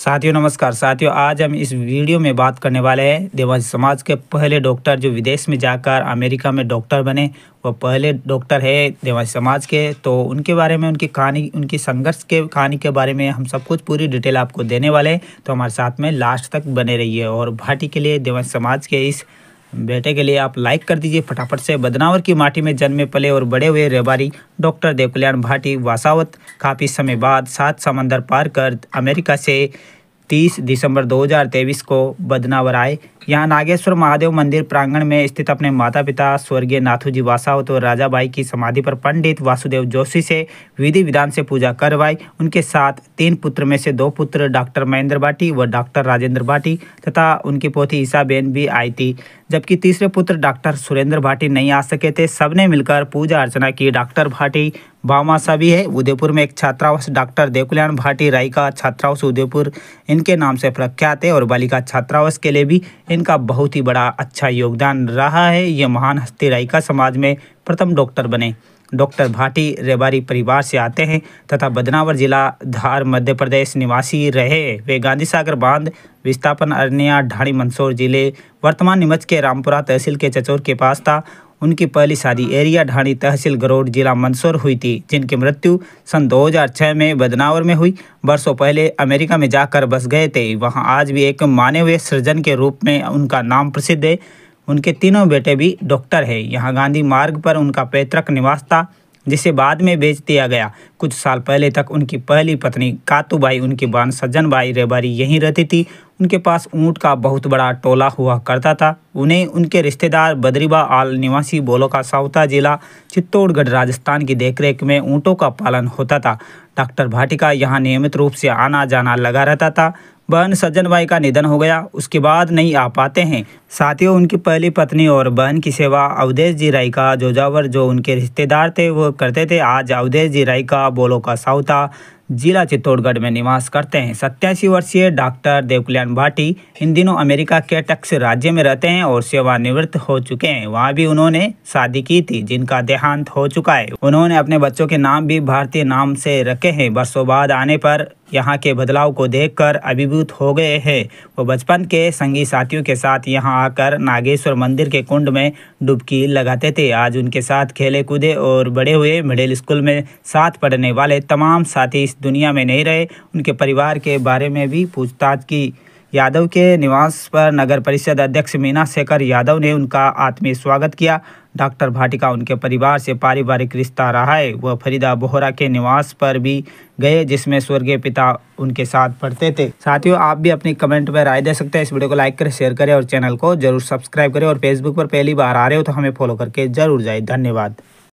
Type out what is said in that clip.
साथियों नमस्कार साथियों आज हम इस वीडियो में बात करने वाले हैं देवासी समाज के पहले डॉक्टर जो विदेश में जाकर अमेरिका में डॉक्टर बने वह पहले डॉक्टर है देवासी समाज के तो उनके बारे में उनकी कहानी उनकी संघर्ष के कहानी के बारे में हम सब कुछ पूरी डिटेल आपको देने वाले हैं तो हमारे साथ में लास्ट तक बने रही और भाटी के लिए देवासी समाज के इस बेटे के लिए आप लाइक कर दीजिए फटाफट से बदनावर की माटी में जन्मे पले और बड़े हुए रेबारी डॉक्टर देवकल्याण भाटी वासावत काफ़ी समय बाद सात समंदर पार कर अमेरिका से 30 दिसंबर 2023 को बदनावर आए यहाँ नागेश्वर महादेव मंदिर प्रांगण में स्थित अपने माता पिता स्वर्गीय नाथूजी वासावत तो राजा राजाबाई की समाधि पर पंडित वासुदेव जोशी से विधि विधान से पूजा करवाई उनके साथ तीन पुत्र में से दो पुत्र डॉक्टर महेंद्र भाटी व डॉक्टर राजेंद्र भाटी तथा उनकी पोती ईसाबेन भी आई थी जबकि तीसरे पुत्र डॉक्टर सुरेंद्र भाटी नहीं आ सके थे सबने मिलकर पूजा अर्चना की डॉक्टर भाटी बामासा भी है उदयपुर में एक छात्रावास डॉक्टर देवकल्याण भाटी राय का छात्रावास उदयपुर इनके नाम से प्रख्यात है और बालिका छात्रावास के लिए भी इनका बहुत ही बड़ा अच्छा योगदान रहा है ये महान हस्ती राय का समाज में प्रथम डॉक्टर बने डॉक्टर भाटी रेबारी परिवार से आते हैं तथा बदनावर जिला धार मध्य प्रदेश निवासी रहे वे गांधी सागर बांध विस्थापन अरनिया ढाणी मंदसौर जिले वर्तमान नीमच के रामपुरा तहसील के चचौर के पास था उनकी पहली शादी एरिया ढाणी तहसील गरौड़ जिला मंदसौर हुई थी जिनकी मृत्यु सन 2006 में बदनावर में हुई बरसों पहले अमेरिका में जाकर बस गए थे वहाँ आज भी एक माने हुए सृजन के रूप में उनका नाम प्रसिद्ध है उनके तीनों बेटे भी डॉक्टर है यहाँ गांधी मार्ग पर उनका पैतृक निवास था जिसे बाद में बेच दिया गया कुछ साल पहले तक उनकी पहली पत्नी कातुबाई उनकी बान सज्जन बाई रेबारी यहीं रहती थी उनके पास ऊँट का बहुत बड़ा टोला हुआ करता था उन्हें उनके रिश्तेदार बदरीबा आल निवासी बोलो का साउता जिला चित्तौड़गढ़ राजस्थान की देखरेख में ऊँटों का पालन होता था डॉक्टर भाटी का यहाँ नियमित रूप से आना जाना लगा रहता था बहन सज्जन भाई का निधन हो गया उसके बाद नहीं आ पाते हैं साथियों उनकी पहली पत्नी और बहन की सेवा अवधेश जी राय का जोजावर जो उनके रिश्तेदार थे वो करते थे आज अवधेश जी राय का बोलो का साउता जिला चित्तौड़गढ़ में निवास करते हैं सत्यासी वर्षीय डॉक्टर देवकल्याण भाटी इन दिनों अमेरिका के टक्स राज्य में रहते हैं और सेवानिवृत्त हो चुके हैं वहाँ भी उन्होंने शादी की थी जिनका देहांत हो चुका है उन्होंने अपने बच्चों के नाम भी भारतीय नाम से रखे हैं बरसों बाद आने पर यहाँ के बदलाव को देख अभिभूत हो गए हैं वो बचपन के संगी साथियों के साथ यहाँ आकर नागेश्वर मंदिर के कुंड में डुबकी लगाते थे आज उनके साथ खेले कूदे और बड़े हुए मिडिल स्कूल में साथ पढ़ने वाले तमाम साथी दुनिया में नहीं रहे उनके परिवार के बारे में भी पूछताछ की यादव के निवास पर नगर परिषद अध्यक्ष मीना शेखर यादव ने उनका आत्मीय स्वागत किया डॉक्टर भाटिका उनके परिवार से पारिवारिक रिश्ता रहा है वह फरीदा बोहरा के निवास पर भी गए जिसमें स्वर्गीय पिता उनके साथ पढ़ते थे साथियों आप भी अपनी कमेंट में राय दे सकते हैं इस वीडियो को लाइक करें शेयर करें और चैनल को जरूर सब्सक्राइब करें और फेसबुक पर पहली बार आ रहे हो तो हमें फॉलो करके जरूर जाए धन्यवाद